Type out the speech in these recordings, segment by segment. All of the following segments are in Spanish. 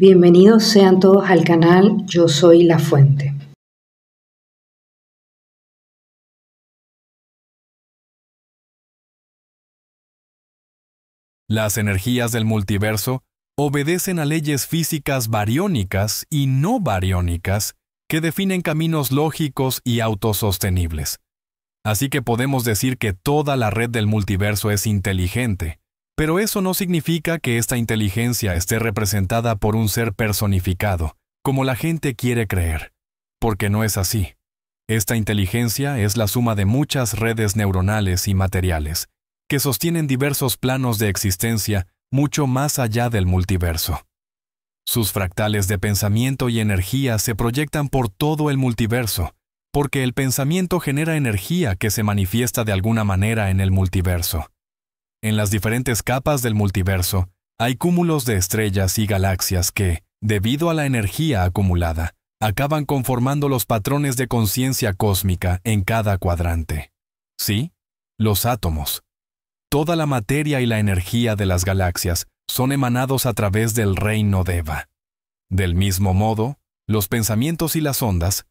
Bienvenidos sean todos al canal Yo Soy la Fuente. Las energías del multiverso obedecen a leyes físicas bariónicas y no bariónicas que definen caminos lógicos y autosostenibles. Así que podemos decir que toda la red del multiverso es inteligente, pero eso no significa que esta inteligencia esté representada por un ser personificado, como la gente quiere creer, porque no es así. Esta inteligencia es la suma de muchas redes neuronales y materiales, que sostienen diversos planos de existencia mucho más allá del multiverso. Sus fractales de pensamiento y energía se proyectan por todo el multiverso, porque el pensamiento genera energía que se manifiesta de alguna manera en el multiverso. En las diferentes capas del multiverso, hay cúmulos de estrellas y galaxias que, debido a la energía acumulada, acaban conformando los patrones de conciencia cósmica en cada cuadrante. ¿Sí? Los átomos. Toda la materia y la energía de las galaxias son emanados a través del reino de Eva. Del mismo modo, los pensamientos y las ondas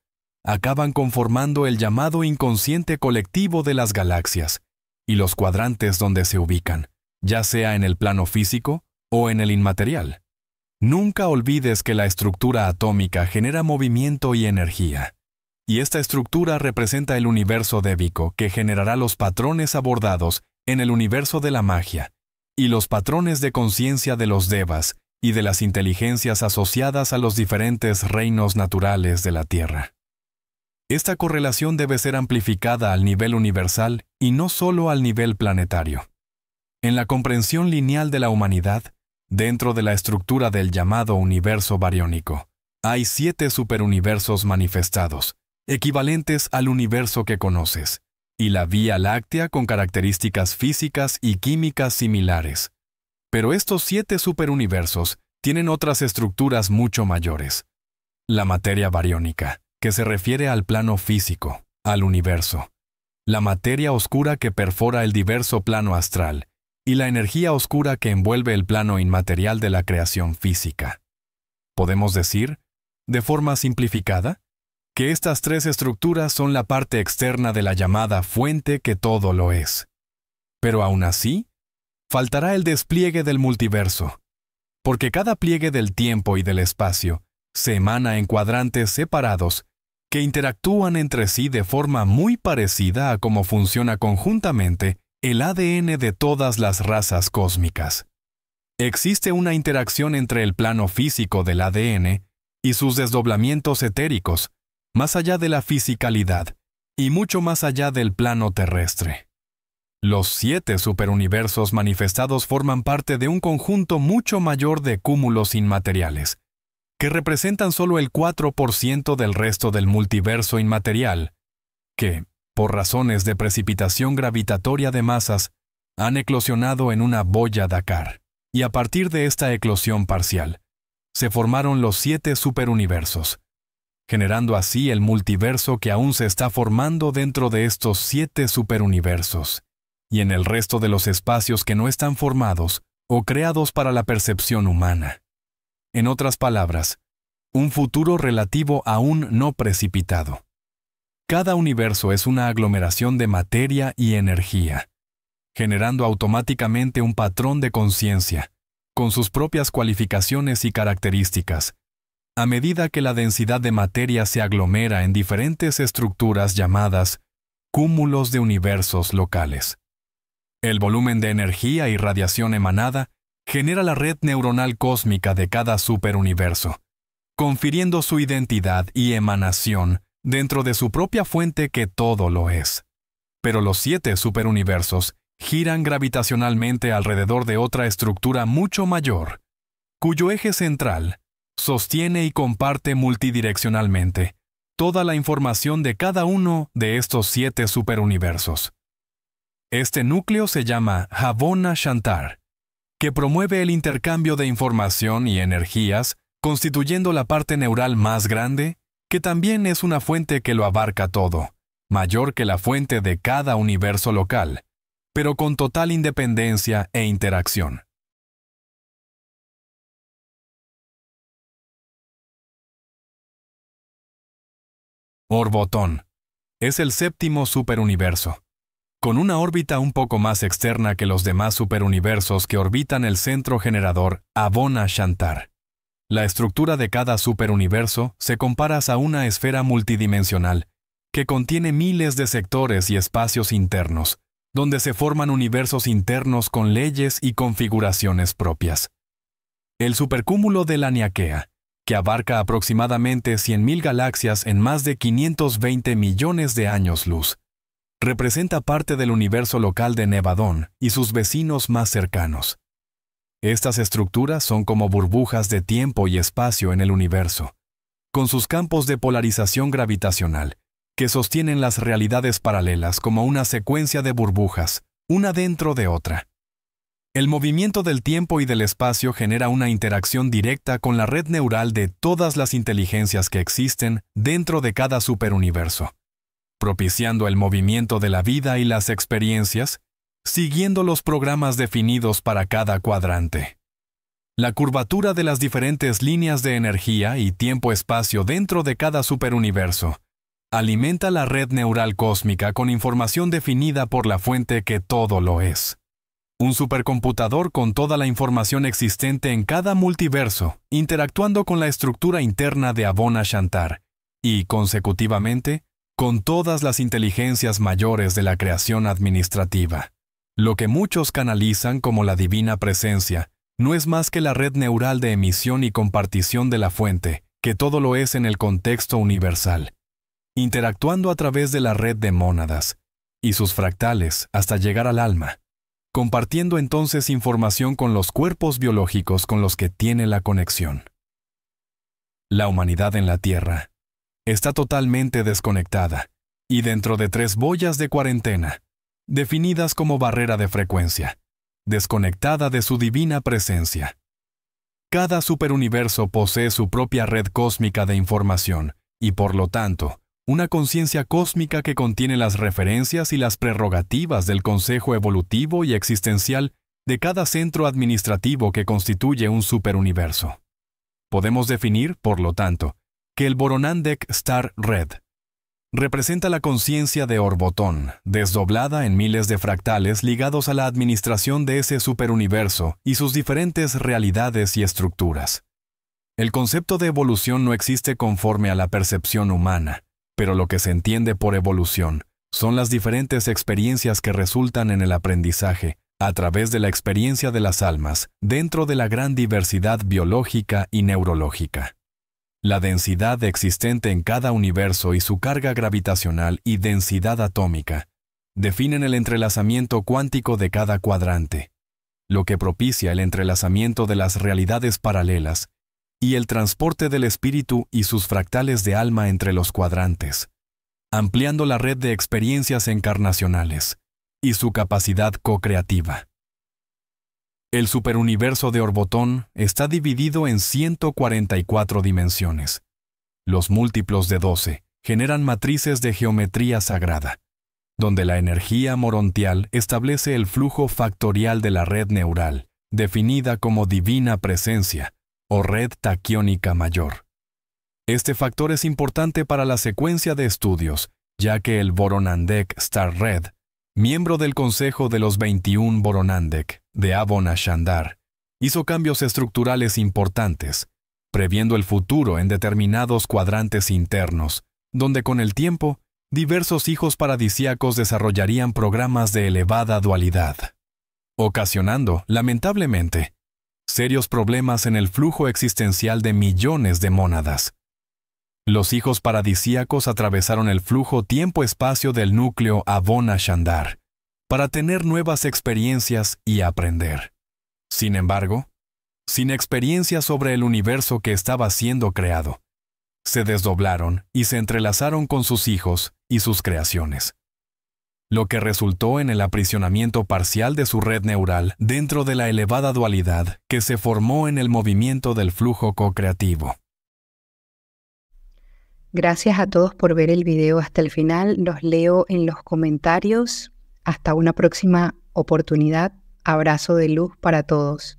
acaban conformando el llamado inconsciente colectivo de las galaxias, y los cuadrantes donde se ubican, ya sea en el plano físico o en el inmaterial. Nunca olvides que la estructura atómica genera movimiento y energía, y esta estructura representa el universo débico que generará los patrones abordados en el universo de la magia, y los patrones de conciencia de los devas y de las inteligencias asociadas a los diferentes reinos naturales de la Tierra. Esta correlación debe ser amplificada al nivel universal y no solo al nivel planetario. En la comprensión lineal de la humanidad, dentro de la estructura del llamado universo bariónico, hay siete superuniversos manifestados, equivalentes al universo que conoces, y la Vía Láctea con características físicas y químicas similares. Pero estos siete superuniversos tienen otras estructuras mucho mayores. La materia bariónica, que se refiere al plano físico, al universo, la materia oscura que perfora el diverso plano astral y la energía oscura que envuelve el plano inmaterial de la creación física. Podemos decir, de forma simplificada, que estas tres estructuras son la parte externa de la llamada fuente que todo lo es. Pero aún así, faltará el despliegue del multiverso, porque cada pliegue del tiempo y del espacio se emana en cuadrantes separados que interactúan entre sí de forma muy parecida a cómo funciona conjuntamente el ADN de todas las razas cósmicas. Existe una interacción entre el plano físico del ADN y sus desdoblamientos etéricos, más allá de la fisicalidad y mucho más allá del plano terrestre. Los siete superuniversos manifestados forman parte de un conjunto mucho mayor de cúmulos inmateriales, que representan solo el 4% del resto del multiverso inmaterial, que, por razones de precipitación gravitatoria de masas, han eclosionado en una boya Dakar. Y a partir de esta eclosión parcial, se formaron los siete superuniversos, generando así el multiverso que aún se está formando dentro de estos siete superuniversos, y en el resto de los espacios que no están formados o creados para la percepción humana. En otras palabras, un futuro relativo aún no precipitado. Cada universo es una aglomeración de materia y energía, generando automáticamente un patrón de conciencia, con sus propias cualificaciones y características, a medida que la densidad de materia se aglomera en diferentes estructuras llamadas cúmulos de universos locales. El volumen de energía y radiación emanada genera la red neuronal cósmica de cada superuniverso, confiriendo su identidad y emanación dentro de su propia fuente que todo lo es. Pero los siete superuniversos giran gravitacionalmente alrededor de otra estructura mucho mayor, cuyo eje central sostiene y comparte multidireccionalmente toda la información de cada uno de estos siete superuniversos. Este núcleo se llama Havona Shantar, que promueve el intercambio de información y energías, constituyendo la parte neural más grande, que también es una fuente que lo abarca todo, mayor que la fuente de cada universo local, pero con total independencia e interacción. Orbotón. Es el séptimo superuniverso con una órbita un poco más externa que los demás superuniversos que orbitan el centro generador Abona Shantar. La estructura de cada superuniverso se compara a una esfera multidimensional, que contiene miles de sectores y espacios internos, donde se forman universos internos con leyes y configuraciones propias. El supercúmulo de la Niaquea, que abarca aproximadamente 100.000 galaxias en más de 520 millones de años luz, representa parte del universo local de Nevadón y sus vecinos más cercanos. Estas estructuras son como burbujas de tiempo y espacio en el universo, con sus campos de polarización gravitacional, que sostienen las realidades paralelas como una secuencia de burbujas, una dentro de otra. El movimiento del tiempo y del espacio genera una interacción directa con la red neural de todas las inteligencias que existen dentro de cada superuniverso propiciando el movimiento de la vida y las experiencias, siguiendo los programas definidos para cada cuadrante. La curvatura de las diferentes líneas de energía y tiempo-espacio dentro de cada superuniverso alimenta la red neural cósmica con información definida por la fuente que todo lo es. Un supercomputador con toda la información existente en cada multiverso, interactuando con la estructura interna de Abona Shantar, y, consecutivamente, con todas las inteligencias mayores de la creación administrativa. Lo que muchos canalizan como la divina presencia no es más que la red neural de emisión y compartición de la fuente, que todo lo es en el contexto universal, interactuando a través de la red de mónadas y sus fractales hasta llegar al alma, compartiendo entonces información con los cuerpos biológicos con los que tiene la conexión. La humanidad en la Tierra está totalmente desconectada y dentro de tres boyas de cuarentena, definidas como barrera de frecuencia, desconectada de su divina presencia. Cada superuniverso posee su propia red cósmica de información y por lo tanto, una conciencia cósmica que contiene las referencias y las prerrogativas del Consejo Evolutivo y Existencial de cada centro administrativo que constituye un superuniverso. Podemos definir, por lo tanto, que el Boronandek Star Red representa la conciencia de Orbotón, desdoblada en miles de fractales ligados a la administración de ese superuniverso y sus diferentes realidades y estructuras. El concepto de evolución no existe conforme a la percepción humana, pero lo que se entiende por evolución son las diferentes experiencias que resultan en el aprendizaje, a través de la experiencia de las almas, dentro de la gran diversidad biológica y neurológica. La densidad existente en cada universo y su carga gravitacional y densidad atómica definen el entrelazamiento cuántico de cada cuadrante, lo que propicia el entrelazamiento de las realidades paralelas y el transporte del espíritu y sus fractales de alma entre los cuadrantes, ampliando la red de experiencias encarnacionales y su capacidad co-creativa. El superuniverso de Orbotón está dividido en 144 dimensiones. Los múltiplos de 12 generan matrices de geometría sagrada, donde la energía morontial establece el flujo factorial de la red neural, definida como divina presencia o red taquiónica mayor. Este factor es importante para la secuencia de estudios, ya que el Boronandek Star Red, miembro del Consejo de los 21 Boronandek, de Avonashandar, hizo cambios estructurales importantes, previendo el futuro en determinados cuadrantes internos, donde con el tiempo, diversos hijos paradisíacos desarrollarían programas de elevada dualidad, ocasionando, lamentablemente, serios problemas en el flujo existencial de millones de mónadas. Los hijos paradisíacos atravesaron el flujo tiempo-espacio del núcleo Avonashandar. Shandar, para tener nuevas experiencias y aprender. Sin embargo, sin experiencia sobre el universo que estaba siendo creado, se desdoblaron y se entrelazaron con sus hijos y sus creaciones, lo que resultó en el aprisionamiento parcial de su red neural dentro de la elevada dualidad que se formó en el movimiento del flujo co-creativo. Gracias a todos por ver el video hasta el final. Los leo en los comentarios. Hasta una próxima oportunidad. Abrazo de luz para todos.